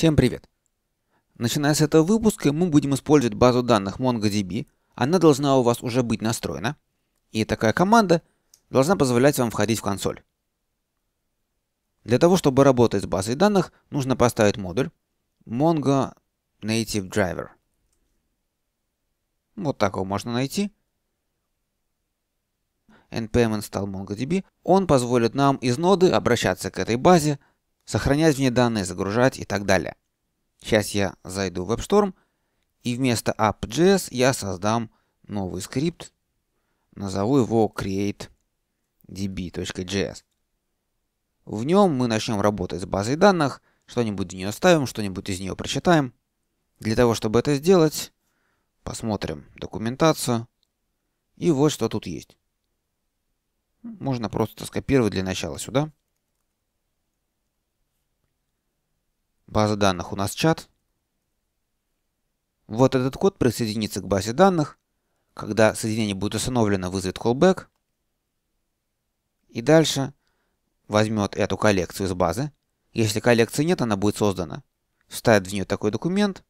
Всем привет! Начиная с этого выпуска мы будем использовать базу данных MongoDB, она должна у вас уже быть настроена, и такая команда должна позволять вам входить в консоль. Для того, чтобы работать с базой данных, нужно поставить модуль Mongo Native Driver. Вот так его можно найти. npm install mongodb, он позволит нам из ноды обращаться к этой базе сохранять в ней данные, загружать и так далее. Сейчас я зайду в WebStorm и вместо app.js я создам новый скрипт, назову его create.db.js. В нем мы начнем работать с базой данных, что-нибудь в нее ставим, что-нибудь из нее прочитаем. Для того, чтобы это сделать, посмотрим документацию. И вот что тут есть. Можно просто скопировать для начала сюда. База данных у нас чат. Вот этот код присоединится к базе данных. Когда соединение будет установлено, вызовет callback. И дальше возьмет эту коллекцию из базы. Если коллекции нет, она будет создана. Вставит в нее такой документ,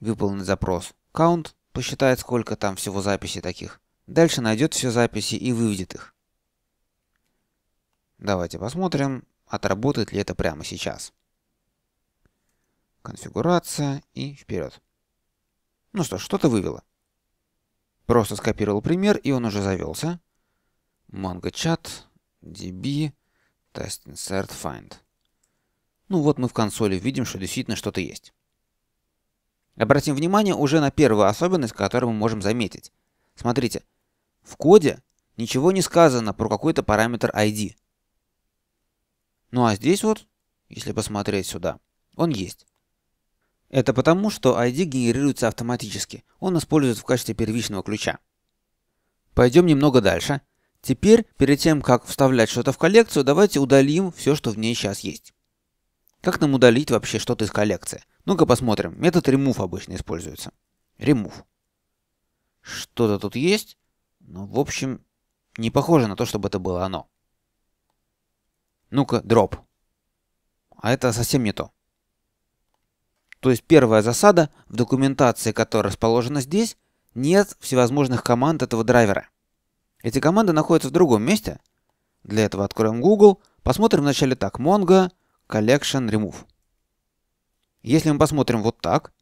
выполнит запрос count, посчитает, сколько там всего записей таких. Дальше найдет все записи и выведет их. Давайте посмотрим, отработает ли это прямо сейчас конфигурация и вперед. Ну что что-то вывело. Просто скопировал пример, и он уже завелся. MangoChat, DB, Test Insert Find. Ну вот мы в консоли видим, что действительно что-то есть. Обратим внимание уже на первую особенность, которую мы можем заметить. Смотрите, в коде ничего не сказано про какой-то параметр ID. Ну а здесь вот, если посмотреть сюда, он есть. Это потому, что ID генерируется автоматически, он используется в качестве первичного ключа. Пойдем немного дальше. Теперь, перед тем, как вставлять что-то в коллекцию, давайте удалим все, что в ней сейчас есть. Как нам удалить вообще что-то из коллекции? Ну-ка посмотрим. Метод remove обычно используется. Remove. Что-то тут есть, Ну, в общем не похоже на то, чтобы это было оно. Ну-ка, drop. А это совсем не то. То есть первая засада, в документации которая расположена здесь, нет всевозможных команд этого драйвера. Эти команды находятся в другом месте. Для этого откроем Google, посмотрим вначале так, Mongo, Collection, Remove. Если мы посмотрим вот так,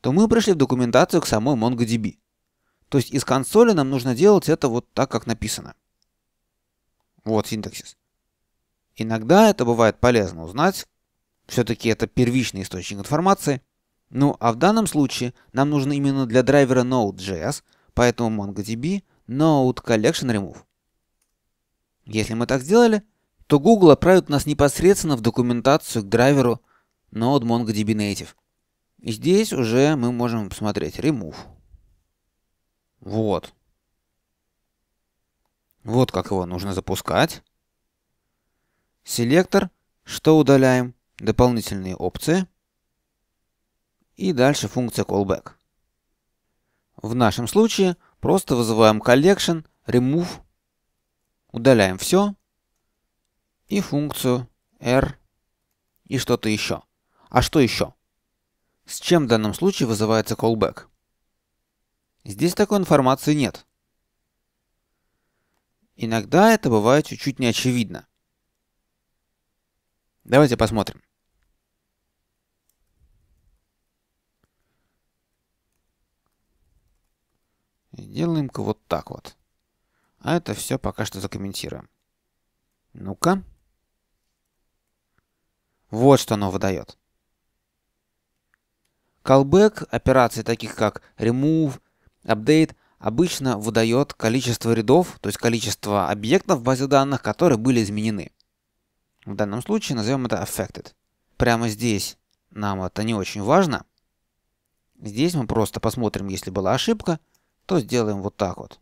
то мы пришли в документацию к самой MongoDB. То есть из консоли нам нужно делать это вот так, как написано. Вот синтаксис. Иногда это бывает полезно узнать, все-таки это первичный источник информации. Ну, а в данном случае нам нужно именно для драйвера Node.js, поэтому MongoDB Node Collection Remove. Если мы так сделали, то Google отправит нас непосредственно в документацию к драйверу Node MongoDB Native. И здесь уже мы можем посмотреть Remove. Вот. Вот как его нужно запускать. Селектор. Что удаляем? дополнительные опции и дальше функция callback. В нашем случае просто вызываем collection, remove, удаляем все и функцию r и что-то еще. А что еще? С чем в данном случае вызывается callback? Здесь такой информации нет. Иногда это бывает чуть-чуть неочевидно. Давайте посмотрим. Делаем-ка вот так вот. А это все пока что закомментируем. Ну-ка. Вот что оно выдает. Callback операции таких как remove, update обычно выдает количество рядов, то есть количество объектов в базе данных, которые были изменены. В данном случае назовем это affected. Прямо здесь нам это не очень важно. Здесь мы просто посмотрим, если была ошибка, то сделаем вот так вот.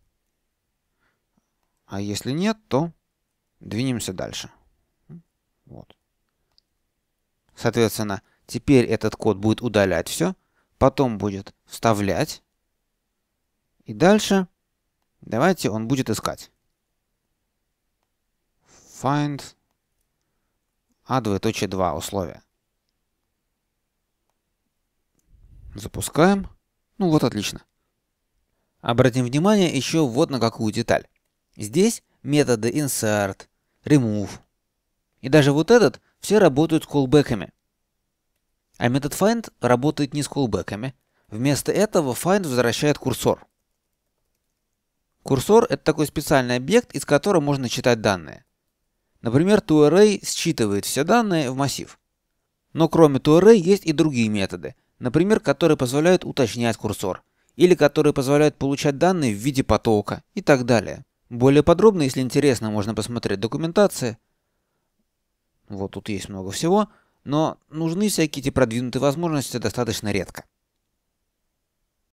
А если нет, то двинемся дальше. Вот. Соответственно, теперь этот код будет удалять все, потом будет вставлять. И дальше давайте он будет искать. Find a а двоеточие условия. Запускаем. Ну вот отлично. Обратим внимание еще вот на какую деталь. Здесь методы insert, remove. И даже вот этот все работают с колбеками. А метод find работает не с колбеками. Вместо этого find возвращает курсор. Курсор — это такой специальный объект, из которого можно читать данные. Например, toArray считывает все данные в массив. Но кроме toArray есть и другие методы, например, которые позволяют уточнять курсор — или которые позволяют получать данные в виде потока и так далее. Более подробно, если интересно, можно посмотреть документации. Вот тут есть много всего, но нужны всякие эти продвинутые возможности достаточно редко.